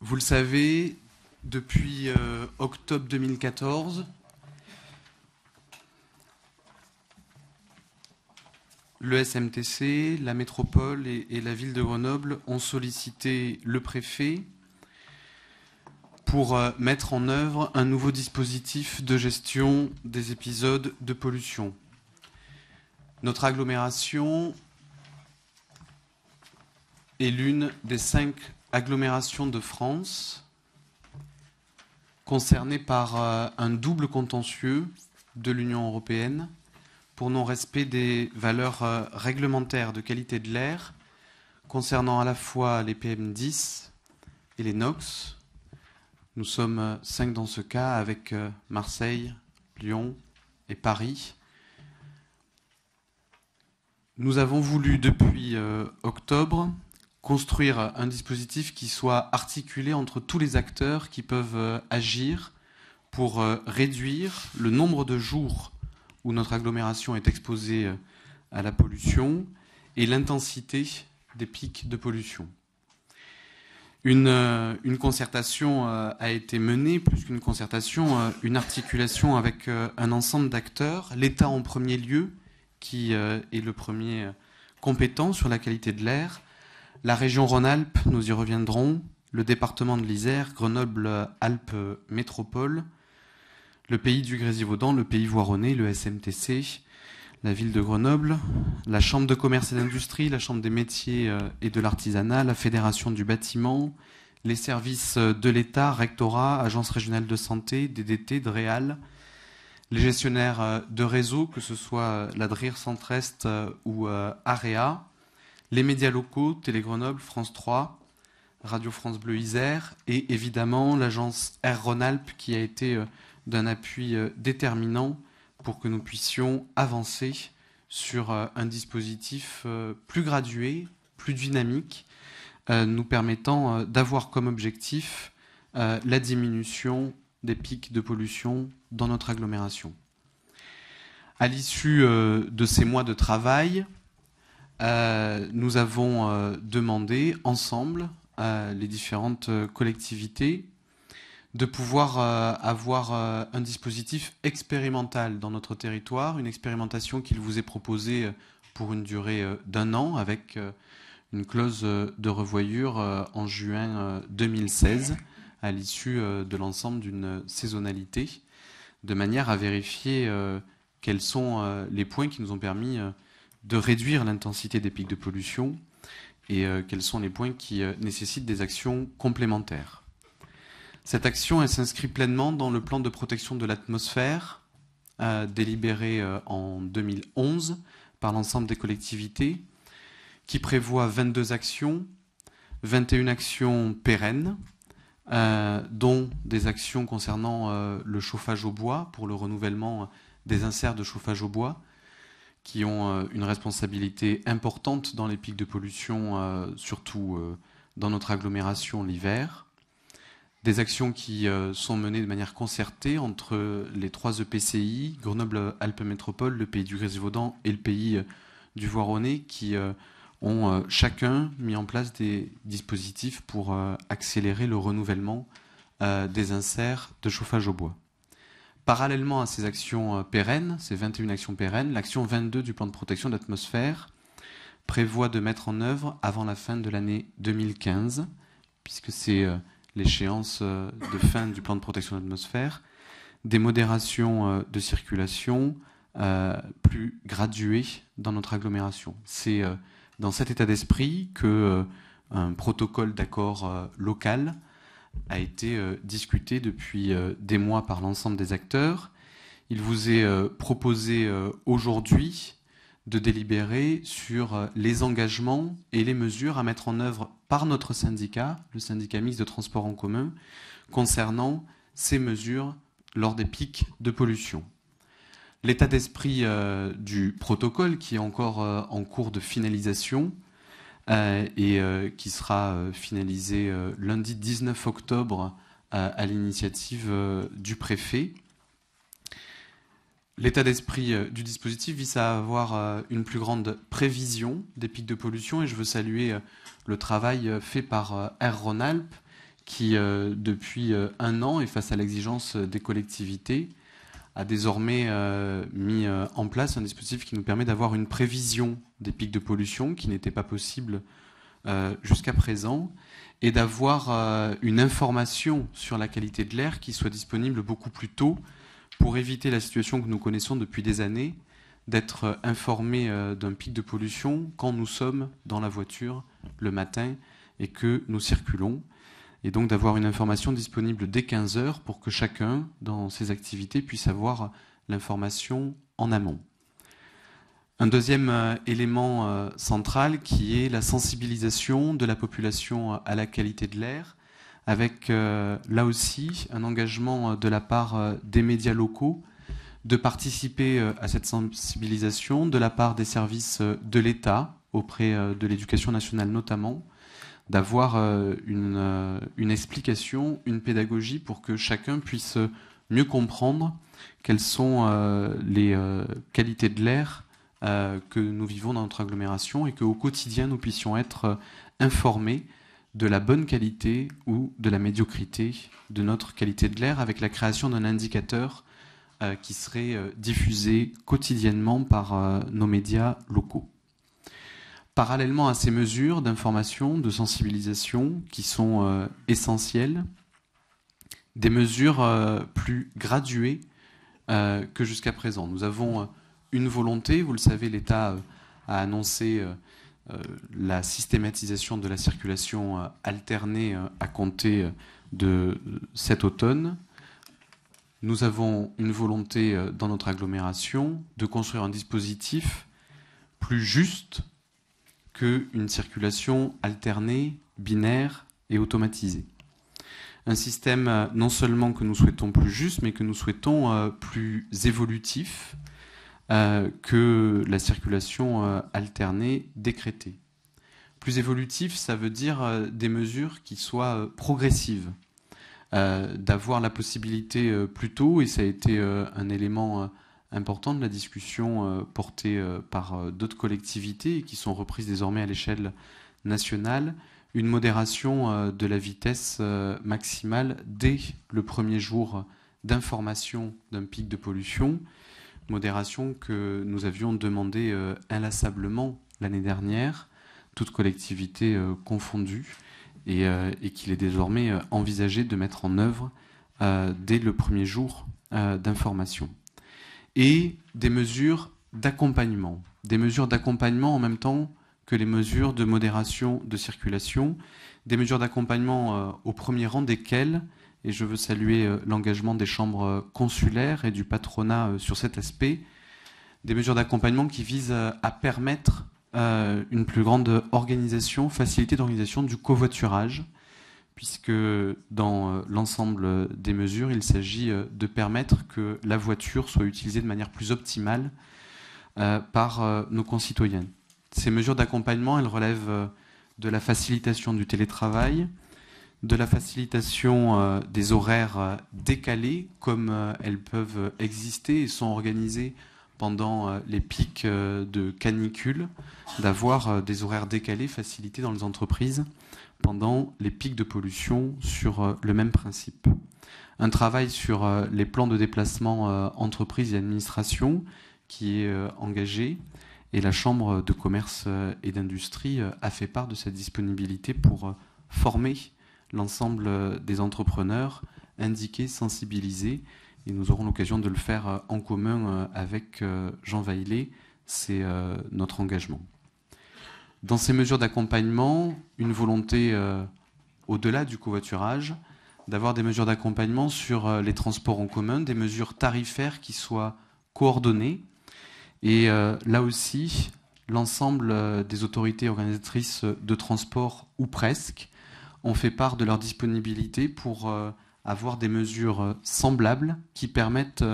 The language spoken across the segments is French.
Vous le savez, depuis euh, octobre 2014, le SMTC, la métropole et, la ville de Grenoble ont sollicité le préfet pour euh, mettre en œuvre un nouveau dispositif de gestion des épisodes de pollution. Notre agglomération est l'une des cinq agglomération de France concernée par euh, un double contentieux de l'Union européenne pour non-respect des valeurs euh, réglementaires de qualité de l'air concernant à la fois les PM10 et les NOx. Nous sommes euh, cinq dans ce cas avec Marseille, Lyon et Paris. Nous avons voulu depuis octobre construire un dispositif qui soit articulé entre tous les acteurs qui peuvent euh, agir pour euh, réduire le nombre de jours où notre agglomération est exposée euh, à la pollution et l'intensité des pics de pollution. Une, une, concertation a été menée, plus qu'une concertation, une articulation avec un ensemble d'acteurs, l'État en premier lieu, qui est le premier compétent sur la qualité de l'air, la région Rhône-Alpes, nous y reviendrons, le département de l'Isère, Grenoble-Alpes Métropole, le pays du Grésivaudan, le pays voironnais, le SMTC, la ville de Grenoble, la Chambre de commerce et d'industrie, la Chambre des métiers euh, et de l'artisanat, la Fédération du bâtiment, les services de l'État, rectorat, agence régionale de santé, DDT, DREAL, les gestionnaires euh, de réseaux, que ce soit euh, la DRIR Centre-Est ou AREA, les médias locaux, Télé Grenoble, France 3, Radio France Bleu Isère et évidemment l'agence Air Rhône-Alpes qui a été euh, d'un appui euh, déterminant pour que nous puissions avancer sur euh, un dispositif plus gradué, plus dynamique, nous permettant d'avoir comme objectif la diminution des pics de pollution dans notre agglomération. À l'issue de ces mois de travail, euh, nous avons euh, demandé ensemble à euh, les différentes collectivités de pouvoir avoir un dispositif expérimental dans notre territoire, une expérimentation qu'il vous est proposée pour une durée d'un an avec une clause de revoyure en juin 2016 à l'issue de l'ensemble d'une saisonnalité, de manière à vérifier quels sont les points qui nous ont permis de réduire l'intensité des pics de pollution et euh, quels sont les points qui euh, nécessitent des actions complémentaires. Cette action s'inscrit pleinement dans le plan de protection de l'atmosphère euh, délibéré en 2011 par l'ensemble des collectivités qui prévoit 22 actions, 21 actions pérennes, dont des actions concernant le chauffage au bois pour le renouvellement des inserts de chauffage au bois, qui ont euh, une responsabilité importante dans les pics de pollution, euh, surtout euh, dans notre agglomération l'hiver. Des actions qui sont menées de manière concertée entre les trois EPCI, Grenoble-Alpes Métropole, le pays du Grésivaudan et le pays du Voironnais, qui ont chacun mis en place des dispositifs pour accélérer le renouvellement des inserts de chauffage au bois parallèlement à ces actions euh, pérennes, ces 21 actions pérennes, l'action 22 du plan de protection de l'atmosphère prévoit de mettre en œuvre avant la fin de l'année 2015, puisque c'est euh, l'échéance euh, de fin du plan de protection de l'atmosphère, des modérations de circulation plus graduées dans notre agglomération. C'est dans cet état d'esprit que un protocole d'accord local a été euh, discuté depuis euh, des mois par l'ensemble des acteurs. Il vous est euh, proposé aujourd'hui de délibérer sur les engagements et les mesures à mettre en œuvre par notre syndicat, le syndicat mixte de transport en commun, concernant ces mesures lors des pics de pollution. L'état d'esprit du protocole, qui est encore en cours de finalisation, euh, et euh, qui sera euh, finalisé lundi 19 octobre à l'initiative du préfet. L'état d'esprit du dispositif vise à avoir une plus grande prévision des pics de pollution et je veux saluer le travail fait par Air Rhône-Alpes qui, depuis un an est face à l'exigence des collectivités, a désormais euh, mis euh, en place un dispositif qui nous permet d'avoir une prévision des pics de pollution qui n'était pas possible euh, jusqu'à présent et d'avoir une information sur la qualité de l'air qui soit disponible beaucoup plus tôt pour éviter la situation que nous connaissons depuis des années d'être informé d'un pic de pollution quand nous sommes dans la voiture le matin et que nous circulons et donc d'avoir une information disponible dès 15 heures pour que chacun, dans ses activités, puisse avoir l'information en amont. Un deuxième euh, élément euh, central qui est la sensibilisation de la population euh, à la qualité de l'air, avec là aussi un engagement de la part des médias locaux de participer à cette sensibilisation de la part des services de l'État auprès de l'éducation nationale notamment, d'avoir euh, euh, une, explication, une pédagogie pour que chacun puisse mieux comprendre quelles sont euh, les qualités de l'air que nous vivons dans notre agglomération et qu'au quotidien nous puissions être informés de la bonne qualité ou de la médiocrité de notre qualité de l'air avec la création d'un indicateur qui serait diffusé quotidiennement par nos médias locaux parallèlement à ces mesures d'information, de sensibilisation qui sont euh, essentielles, des mesures euh, plus graduées euh, que jusqu'à présent. Nous avons une volonté, vous le savez, l'État a annoncé la systématisation de la circulation alternée à compter de cet automne. Nous avons une volonté dans notre agglomération de construire un dispositif plus juste qu'une circulation alternée, binaire et automatisée. Un système euh, non seulement que nous souhaitons plus juste, mais que nous souhaitons euh, plus évolutif euh, que la circulation alternée décrétée. Plus évolutif, ça veut dire des mesures qui soient progressives, d'avoir la possibilité plus tôt, et ça a été un élément important de la discussion euh, portée euh, par euh, d'autres collectivités qui sont reprises désormais à l'échelle nationale, une modération de la vitesse maximale dès le premier jour d'information d'un pic de pollution, modération que nous avions demandé inlassablement l'année dernière, toutes collectivités confondues, et, et qu'il est désormais envisagé de mettre en œuvre dès le premier jour d'information et des mesures d'accompagnement. Des mesures d'accompagnement en même temps que les mesures de modération de circulation, des mesures d'accompagnement euh, au premier rang desquelles, et je veux saluer euh, l'engagement des chambres euh, consulaires et du patronat sur cet aspect, des mesures d'accompagnement qui visent à permettre une plus grande organisation, facilité d'organisation du covoiturage, puisque dans euh, l'ensemble des mesures, il s'agit euh, de permettre que la voiture soit utilisée de manière plus optimale euh, par nos concitoyens. Ces mesures d'accompagnement, elles relèvent de la facilitation du télétravail, de la facilitation des horaires décalés, comme elles peuvent exister et sont organisées pendant les pics de canicule, d'avoir des horaires décalés facilités dans les entreprises pendant les pics de pollution sur euh, le même principe. Un travail sur euh, les plans de déplacement euh, entreprises et administration qui est engagé et la Chambre de commerce et d'industrie a fait part de cette disponibilité pour former l'ensemble des entrepreneurs, indiquer, sensibiliser et nous aurons l'occasion de le faire en commun avec Jean Vaillet. C'est notre engagement. Dans ces mesures d'accompagnement, une volonté, euh, au-delà du covoiturage, d'avoir des mesures d'accompagnement sur euh, les transports en commun, des mesures tarifaires qui soient coordonnées. Et euh, là aussi, l'ensemble des autorités organisatrices de transport, ou presque, ont fait part de leur disponibilité pour avoir des mesures semblables qui permettent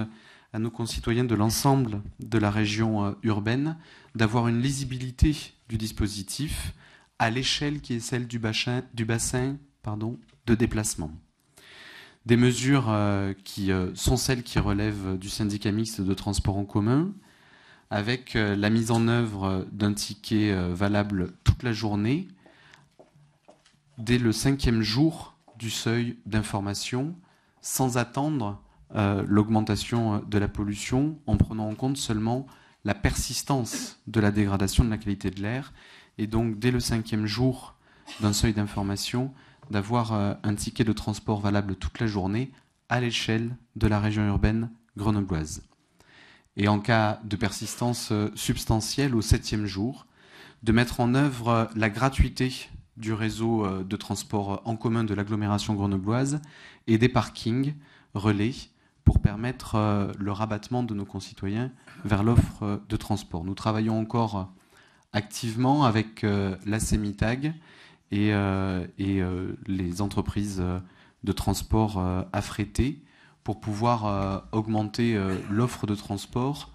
à nos concitoyens de l'ensemble de la région urbaine d'avoir une lisibilité du dispositif à l'échelle qui est celle du bassin, du bassin pardon, de déplacement. Des mesures euh, qui euh, sont celles qui relèvent du syndicat mixte de transport en commun, avec euh, la mise en œuvre d'un ticket valable toute la journée, dès le cinquième jour du seuil d'information, sans attendre l'augmentation de la pollution, en prenant en compte seulement la persistance de la dégradation de la qualité de l'air, et donc dès le cinquième jour d'un seuil d'information, d'avoir euh, un ticket de transport valable toute la journée à l'échelle de la région urbaine grenobloise. Et en cas de persistance euh, substantielle au septième jour, de mettre en œuvre euh, la gratuité du réseau de transport en commun de l'agglomération grenobloise et des parkings relais pour permettre euh, le rabattement de nos concitoyens vers l'offre euh, de transport. Nous travaillons encore euh, activement avec la SEMITAG et, les entreprises de transport affrétées pour pouvoir augmenter l'offre de transport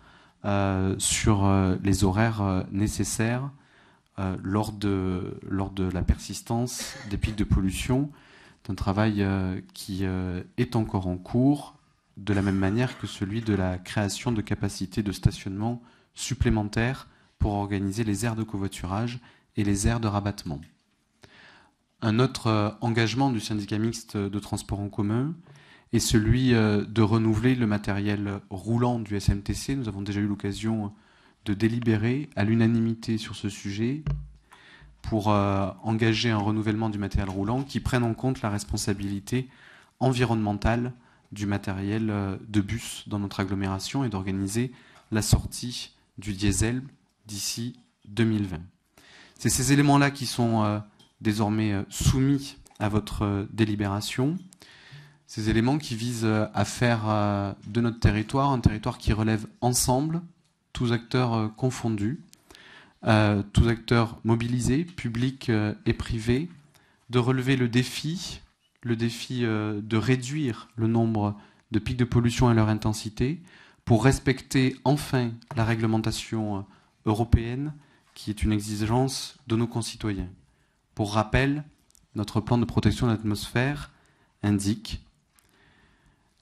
sur les horaires nécessaires lors de, lors de la persistance des pics de pollution. C'est un travail qui est encore en cours de la même manière que celui de la création de capacités de stationnement supplémentaires pour organiser les aires de covoiturage et les aires de rabattement. Un autre euh, engagement du syndicat mixte de transport en commun est celui euh, de renouveler le matériel roulant du SMTC. Nous avons déjà eu l'occasion de délibérer à l'unanimité sur ce sujet pour euh, engager un renouvellement du matériel roulant qui prenne en compte la responsabilité environnementale du matériel euh, de bus dans notre agglomération et d'organiser la sortie du diesel d'ici 2020. C'est ces éléments-là qui sont euh, désormais euh, soumis à votre délibération. Ces éléments qui visent à faire de notre territoire un territoire qui relève ensemble, tous acteurs confondus, tous acteurs mobilisés, publics et privés, de relever le défi le défi euh, de réduire le nombre de pics de pollution et leur intensité pour respecter enfin la réglementation euh, européenne qui est une exigence de nos concitoyens. Pour rappel, notre plan de protection de l'atmosphère indique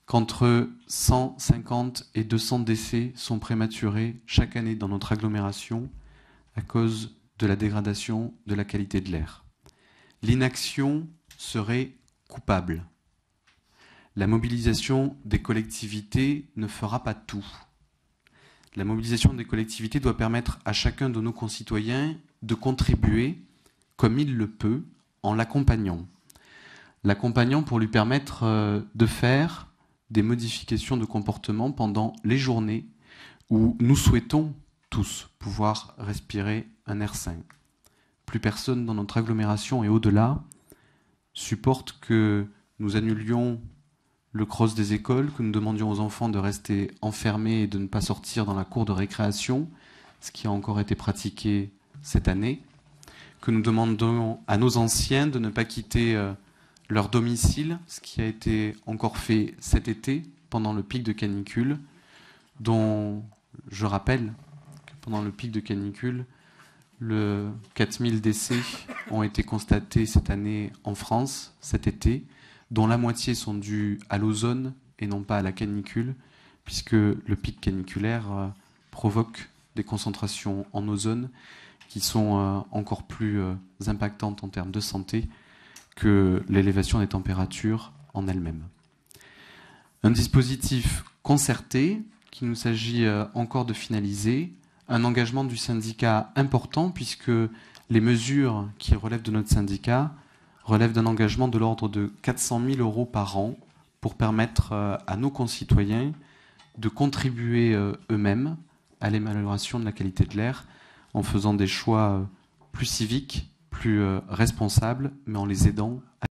qu'entre 150 et 200 décès sont prématurés chaque année dans notre agglomération à cause de la dégradation de la qualité de l'air. L'inaction serait la mobilisation des collectivités ne fera pas tout. La mobilisation des collectivités doit permettre à chacun de nos concitoyens de contribuer comme il le peut en l'accompagnant. L'accompagnant pour lui permettre euh, de faire des modifications de comportement pendant les journées où nous souhaitons tous pouvoir respirer un air sain. Plus personne dans notre agglomération et au-delà supporte que nous annulions le cross des écoles, que nous demandions aux enfants de rester enfermés et de ne pas sortir dans la cour de récréation, ce qui a encore été pratiqué cette année, que nous demandons à nos anciens de ne pas quitter euh, leur domicile, ce qui a été encore fait cet été pendant le pic de canicule, dont je rappelle que pendant le pic de canicule, le 4000 décès ont été constatés cette année en France, cet été, dont la moitié sont dus à l'ozone et non pas à la canicule, puisque le pic caniculaire euh, provoque des concentrations en ozone qui sont euh, encore plus euh, impactantes en termes de santé que l'élévation des températures en elle-même. Un dispositif concerté qu'il nous s'agit encore de finaliser un engagement du syndicat important puisque les mesures qui relèvent de notre syndicat relèvent d'un engagement de l'ordre de 400 000 euros par an pour permettre euh, à nos concitoyens de contribuer euh, eux-mêmes à l'amélioration de la qualité de l'air en faisant des choix euh, plus civiques, plus responsables, mais en les aidant à